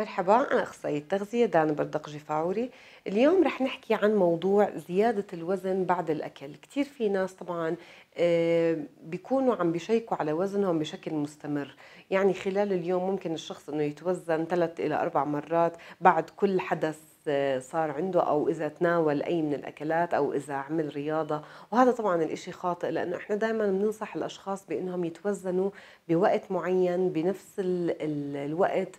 مرحبا أنا أخصائية التغذية دانا بردق جفاوري اليوم رح نحكي عن موضوع زيادة الوزن بعد الأكل كتير في ناس طبعا آه، بيكونوا عم بيشيكوا على وزنهم بشكل مستمر يعني خلال اليوم ممكن الشخص أنه يتوزن ثلاث إلى أربع مرات بعد كل حدث صار عنده او اذا تناول اي من الاكلات او اذا عمل رياضه وهذا طبعا الاشي خاطئ لانه احنا دائما بننصح الاشخاص بانهم يتوزنوا بوقت معين بنفس الوقت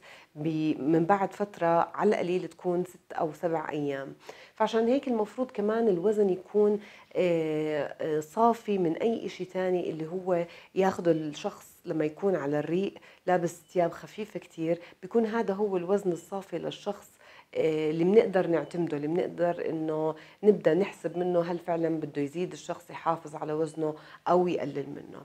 من بعد فترة على القليل تكون ست أو سبع أيام فعشان هيك المفروض كمان الوزن يكون آه، آه، صافي من أي إشي تاني اللي هو ياخده الشخص لما يكون على الريق لابس ثياب خفيفة كتير بيكون هذا هو الوزن الصافي للشخص آه، اللي بنقدر نعتمده اللي بنقدر انه نبدا نحسب منه هل فعلا بده يزيد الشخص يحافظ على وزنه او يقلل منه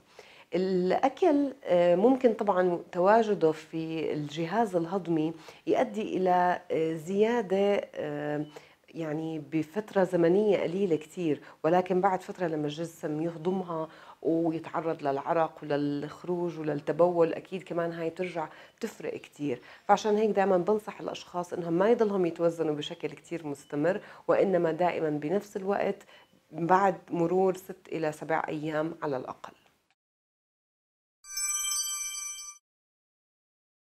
الاكل آه، ممكن طبعا تواجده في الجهاز الهضمي يؤدي الى آه، زياده يعني بفتره زمنيه قليله كثير ولكن بعد فتره لما الجسم يهضمها ويتعرض للعرق وللخروج وللتبول اكيد كمان هاي بترجع تفرق كثير فعشان هيك دائما بنصح الاشخاص انهم ما يضلهم يتوزنوا بشكل كثير مستمر وانما دائما بنفس الوقت بعد مرور ست الى سبع ايام على الاقل